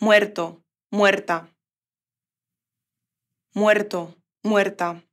muerto, muerta, muerto, muerta.